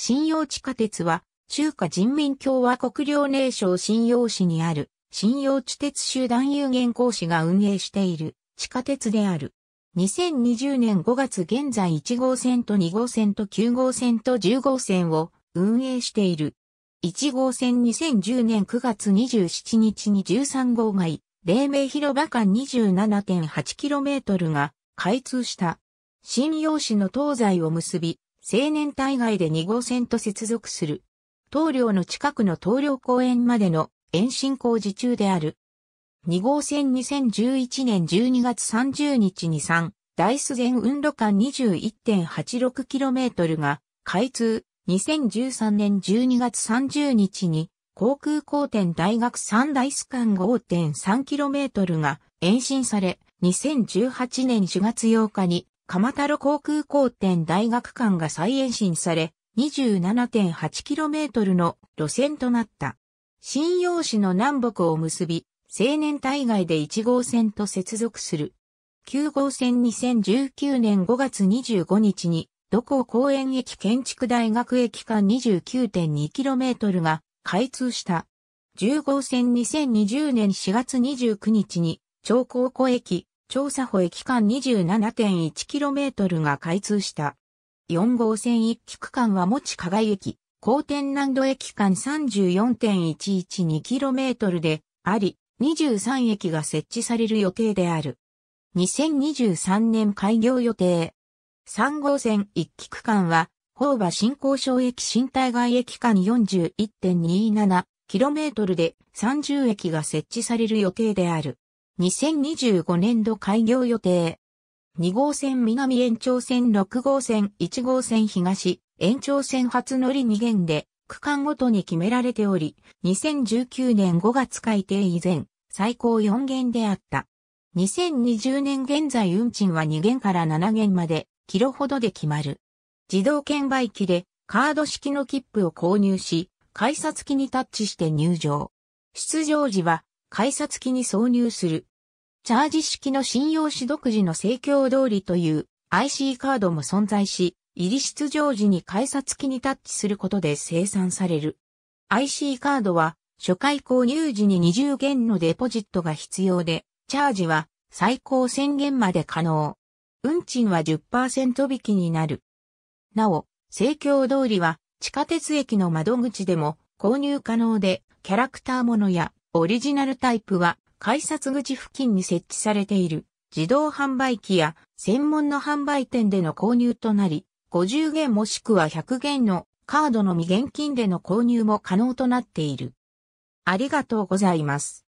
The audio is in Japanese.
信用地下鉄は、中華人民共和国領寧省信用市にある、信用地鉄集団有限公司が運営している地下鉄である。2020年5月現在1号線と2号線と9号線と10号線を運営している。1号線2010年9月27日に13号街、黎明広場間 27.8km が開通した。信用市の東西を結び、青年対外で2号線と接続する。東陵の近くの東陵公園までの延伸工事中である。2号線2011年12月30日に3、大須全運路間 21.86km が開通。2013年12月30日に航空公店大学三大ス間 5.3km が延伸され、2018年4月8日に鎌太郎航空工店大学間が再延伸され、27.8km の路線となった。新陽市の南北を結び、青年大外で1号線と接続する。9号線2019年5月25日に、土光公園駅建築大学駅間 29.2km が開通した。10号線2020年4月29日に、長高湖駅、調査保駅間 27.1km が開通した。4号線1期区間は持ち加賀駅、高天南道駅間 34.112km であり、23駅が設置される予定である。2023年開業予定。3号線1期区間は、方馬新高渉駅新体外駅間 41.27km で30駅が設置される予定である。2025年度開業予定。2号線南延長線6号線1号線東延長線初乗り2元で区間ごとに決められており、2019年5月改定以前、最高4元であった。2020年現在運賃は2元から7元まで、キロほどで決まる。自動券売機でカード式の切符を購入し、改札機にタッチして入場。出場時は改札機に挿入するチャージ式の信用紙独自の盛教通りという IC カードも存在し、入り出場時に改札機にタッチすることで生産される。IC カードは初回購入時に20元のデポジットが必要で、チャージは最高1000元まで可能。運賃は10%引きになる。なお、盛教通りは地下鉄駅の窓口でも購入可能で、キャラクターものやオリジナルタイプは改札口付近に設置されている自動販売機や専門の販売店での購入となり、50元もしくは100元のカードの未現金での購入も可能となっている。ありがとうございます。